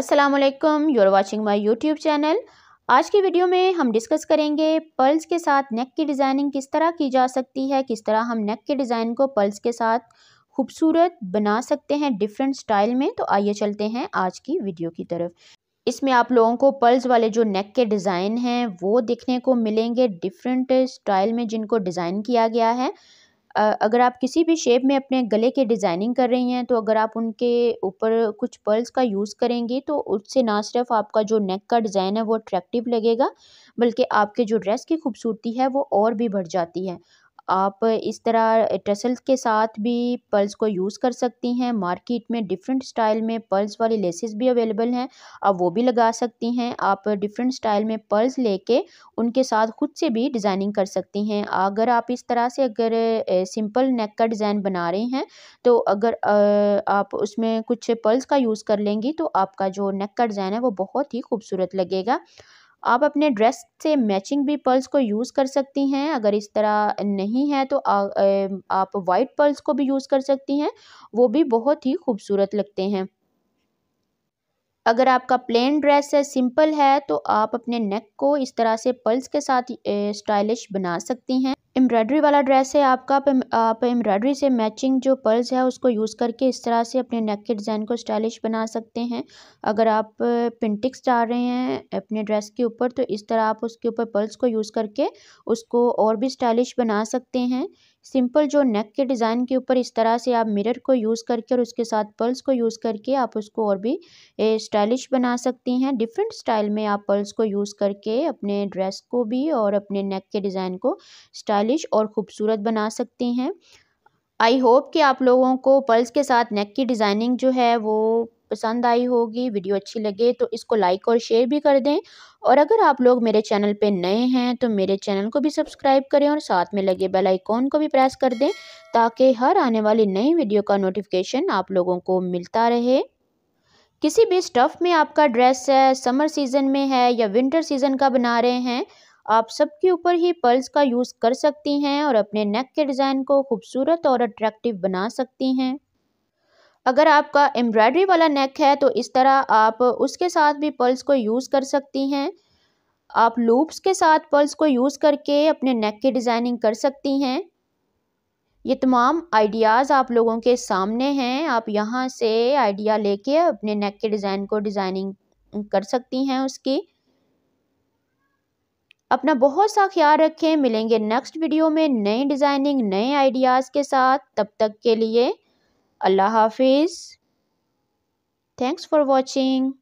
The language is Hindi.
Aslam you are watching my YouTube channel आज की वीडियो में हम डिस्कस करेंगे पर्ल्स के साथ नेक की डिज़ाइनिंग किस तरह की जा सकती है किस तरह हम नेक के डिज़ाइन को पर्ल्स के साथ खूबसूरत बना सकते हैं डिफरेंट स्टाइल में तो आइए चलते हैं आज की वीडियो की तरफ इसमें आप लोगों को पर्ल्स वाले जो नेक के डिज़ाइन हैं वो देखने को मिलेंगे डिफरेंट स्टाइल में जिनको डिज़ाइन किया गया है अगर आप किसी भी शेप में अपने गले के डिज़ाइनिंग कर रही हैं तो अगर आप उनके ऊपर कुछ पर्ल्स का यूज़ करेंगी तो उससे ना सिर्फ आपका जो नेक का डिज़ाइन है वो अट्रैक्टिव लगेगा बल्कि आपके जो ड्रेस की खूबसूरती है वो और भी बढ़ जाती है आप इस तरह टसल्स के साथ भी पर्ल्स को यूज़ कर सकती हैं मार्केट में डिफरेंट स्टाइल में पर्ल्स वाली लेसेस भी अवेलेबल हैं आप वो भी लगा सकती हैं आप डिफरेंट स्टाइल में पर्ल्स लेके उनके साथ खुद से भी डिज़ाइनिंग कर सकती हैं अगर आप इस तरह से अगर सिंपल नेक का डिज़ाइन बना रही हैं तो अगर आप उसमें कुछ पर्ल्स का यूज़ कर लेंगी तो आपका जो नेक का डिज़ाइन है वो बहुत ही खूबसूरत लगेगा आप अपने ड्रेस से मैचिंग भी पर्ल्स को यूज़ कर सकती हैं अगर इस तरह नहीं है तो आ, आप वाइट पर्ल्स को भी यूज़ कर सकती हैं वो भी बहुत ही खूबसूरत लगते हैं अगर आपका प्लेन ड्रेस है सिंपल है तो आप अपने नेक को इस तरह से पर्ल्स के साथ स्टाइलिश बना सकती हैं एम्ब्रॉयडरी वाला ड्रेस है आपका आप एम्ब्रॉयडरी से मैचिंग जो पर्ल्स है उसको यूज़ करके इस तरह से अपने नेक के डिज़ाइन को स्टाइलिश बना सकते हैं अगर आप पिंटिक्स डाल रहे हैं अपने ड्रेस के ऊपर तो इस तरह आप उसके ऊपर पर्ल्स को यूज़ करके उसको और भी स्टाइलिश बना सकते हैं सिंपल जो नेक के डिज़ाइन के ऊपर इस तरह से आप मिरर को यूज़ करके और उसके साथ पर्ल्स को यूज़ करके आप उसको और भी स्टाइलिश बना सकती हैं डिफरेंट स्टाइल में आप पर्ल्स को यूज़ करके अपने ड्रेस को भी और अपने नेक के डिज़ाइन को स्टाइलिश और ख़ूबसूरत बना सकती हैं आई होप कि आप लोगों को पर्ल्स के साथ नेक की डिज़ाइनिंग जो है वो पसंद आई होगी वीडियो अच्छी लगे तो इसको लाइक और शेयर भी कर दें और अगर आप लोग मेरे चैनल पे नए हैं तो मेरे चैनल को भी सब्सक्राइब करें और साथ में लगे बेल आइकॉन को भी प्रेस कर दें ताकि हर आने वाली नई वीडियो का नोटिफिकेशन आप लोगों को मिलता रहे किसी भी स्टफ़ में आपका ड्रेस है समर सीज़न में है या विंटर सीज़न का बना रहे हैं आप सबके ऊपर ही पर्ल्स का यूज़ कर सकती हैं और अपने नेक के डिज़ाइन को खूबसूरत और अट्रैक्टिव बना सकती हैं अगर आपका एम्ब्रॉयडरी वाला नेक है तो इस तरह आप उसके साथ भी पर्ल्स को यूज़ कर सकती हैं आप लूप्स के साथ पर्ल्स को यूज़ करके अपने नेक की डिज़ाइनिंग कर सकती हैं ये तमाम आइडियाज़ आप लोगों के सामने हैं आप यहाँ से आइडिया लेके अपने नेक के डिज़ाइन को डिज़ाइनिंग कर सकती हैं उसकी अपना बहुत सा ख्याल रखें मिलेंगे नेक्स्ट वीडियो में नए डिज़ाइनिंग नए आइडियाज़ के साथ तब तक के लिए Allah Hafiz. Thanks for watching.